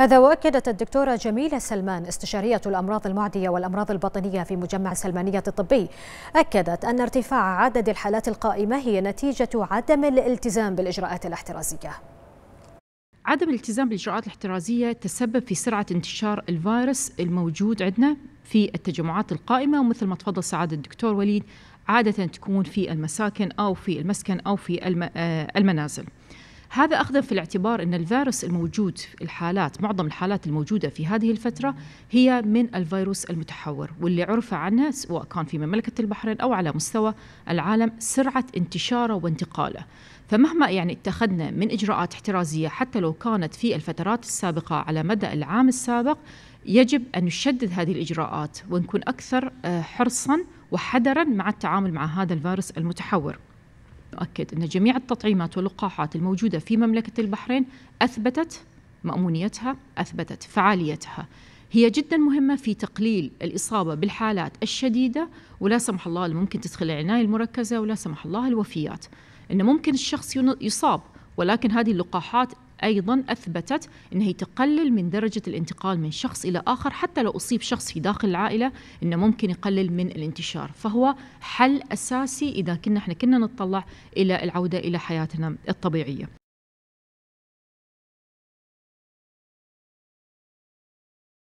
هذا واكدت الدكتوره جميله سلمان استشاريه الامراض المعديه والامراض البطنيه في مجمع سلمانيه الطبي اكدت ان ارتفاع عدد الحالات القائمه هي نتيجه عدم الالتزام بالاجراءات الاحترازيه عدم الالتزام بالإجراءات الاحترازية تسبب في سرعة انتشار الفيروس الموجود عندنا في التجمعات القائمة ومثل ما تفضل سعادة الدكتور وليد عادة تكون في المساكن أو في المسكن أو في آه، المنازل هذا أخذ في الاعتبار أن الفيروس الموجود الحالات معظم الحالات الموجودة في هذه الفترة هي من الفيروس المتحور واللي عرف عنه سواء كان في مملكة البحرين أو على مستوى العالم سرعة انتشاره وانتقاله فمهما يعني اتخذنا من إجراءات احترازية حتى لو كانت في الفترات السابقة على مدى العام السابق يجب أن نشدد هذه الإجراءات ونكون أكثر آه، حرصا وحذرا مع التعامل مع هذا الفيروس المتحور أؤكد أن جميع التطعيمات واللقاحات الموجودة في مملكة البحرين أثبتت مأمونيتها أثبتت فعاليتها هي جدا مهمة في تقليل الإصابة بالحالات الشديدة ولا سمح الله اللي ممكن تدخل العناية المركزة ولا سمح الله الوفيات أنه ممكن الشخص يصاب ولكن هذه اللقاحات أيضا أثبتت انها تقلل من درجة الانتقال من شخص إلى آخر حتى لو أصيب شخص في داخل العائلة أنه ممكن يقلل من الانتشار فهو حل أساسي إذا كنا احنا كنا نتطلع إلى العودة إلى حياتنا الطبيعية